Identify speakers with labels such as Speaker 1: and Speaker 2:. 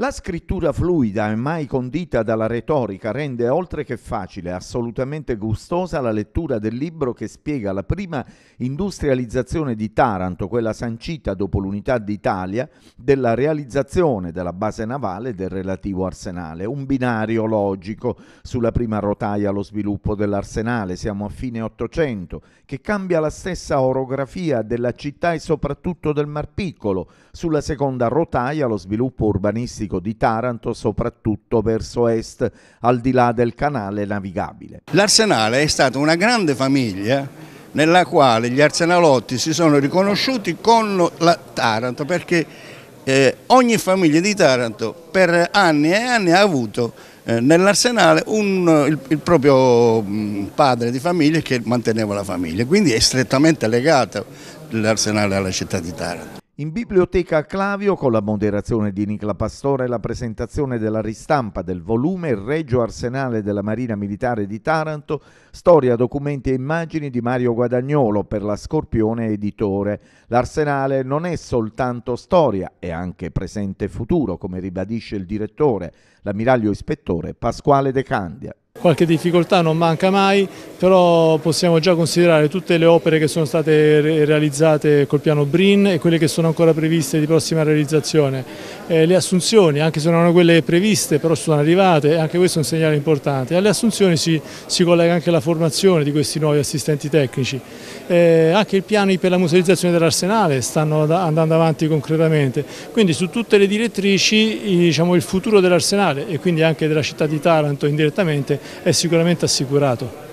Speaker 1: La scrittura fluida e mai condita dalla retorica rende oltre che facile, assolutamente gustosa la lettura del libro che spiega la prima industrializzazione di Taranto, quella sancita dopo l'unità d'Italia, della realizzazione della base navale e del relativo arsenale. Un binario logico sulla prima rotaia allo sviluppo dell'arsenale, siamo a fine Ottocento, che cambia la stessa orografia della città e soprattutto del Mar Piccolo, sulla seconda rotaia allo sviluppo urbanistico traffico di Taranto soprattutto verso est, al di là del canale navigabile.
Speaker 2: L'Arsenale è stata una grande famiglia nella quale gli arsenalotti si sono riconosciuti con la Taranto perché eh, ogni famiglia di Taranto per anni e anni ha avuto eh, nell'arsenale il, il, proprio padre di famiglia che manteneva la famiglia, quindi è strettamente legato l'arsenale alla città di Taranto.
Speaker 1: In biblioteca Clavio, con la moderazione di Nicola Pastore, la presentazione della ristampa del volume Regio Arsenale della Marina Militare di Taranto, storia, documenti e immagini di Mario Guadagnolo per la Scorpione Editore. L'Arsenale non è soltanto storia, è anche presente e futuro, come ribadisce il direttore, l'ammiraglio ispettore Pasquale De Candia.
Speaker 3: Qualche difficoltà non manca mai, però possiamo già considerare tutte le opere che sono state realizzate col piano BRIN e quelle che sono ancora previste di prossima realizzazione. Eh, le assunzioni, anche se non erano quelle previste, però sono arrivate, anche questo è un segnale importante. Alle assunzioni si, si collega anche la formazione di questi nuovi assistenti tecnici. Eh, anche i piani per la musealizzazione dell'arsenale stanno andando avanti concretamente. Quindi su tutte le direttrici diciamo, il futuro dell'arsenale e quindi anche della città di Taranto indirettamente è sicuramente assicurato.